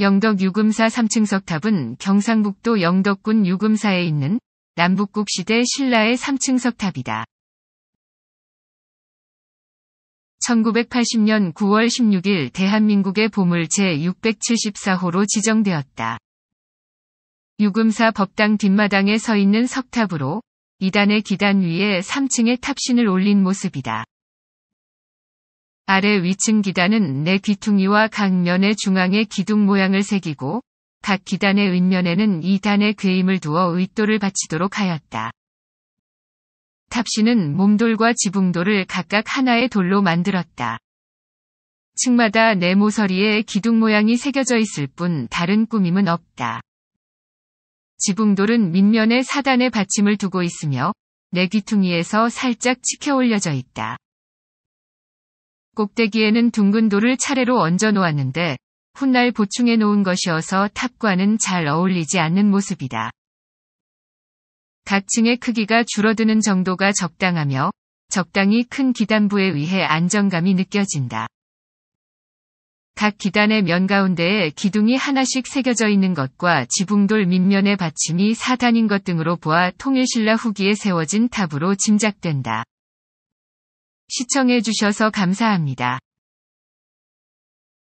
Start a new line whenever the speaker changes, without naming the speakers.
영덕 유금사 3층석 탑은 경상북도 영덕군 유금사에 있는 남북국 시대 신라의 3층석 탑이다. 1980년 9월 16일 대한민국의 보물 제674호로 지정되었다. 유금사 법당 뒷마당에 서 있는 석탑으로 이단의 기단 위에 3층의 탑신을 올린 모습이다. 아래 위층 기단은 내 귀퉁이와 각 면의 중앙에 기둥 모양을 새기고 각 기단의 윗면에는 2단의 괴임을 두어 의도를 바치도록 하였다. 탑신은 몸돌과 지붕돌을 각각 하나의 돌로 만들었다. 층마다 네 모서리에 기둥 모양이 새겨져 있을 뿐 다른 꾸밈은 없다. 지붕돌은 밑면에 4단의 받침을 두고 있으며 내 귀퉁이에서 살짝 치켜 올려져 있다. 꼭대기에는 둥근 돌을 차례로 얹어 놓았는데 훗날 보충해 놓은 것이어서 탑과는 잘 어울리지 않는 모습이다. 각 층의 크기가 줄어드는 정도가 적당하며 적당히 큰 기단부에 의해 안정감이 느껴진다. 각 기단의 면 가운데에 기둥이 하나씩 새겨져 있는 것과 지붕돌 밑면의 받침이 사단인 것 등으로 보아 통일신라 후기에 세워진 탑으로 짐작된다. 시청해주셔서 감사합니다.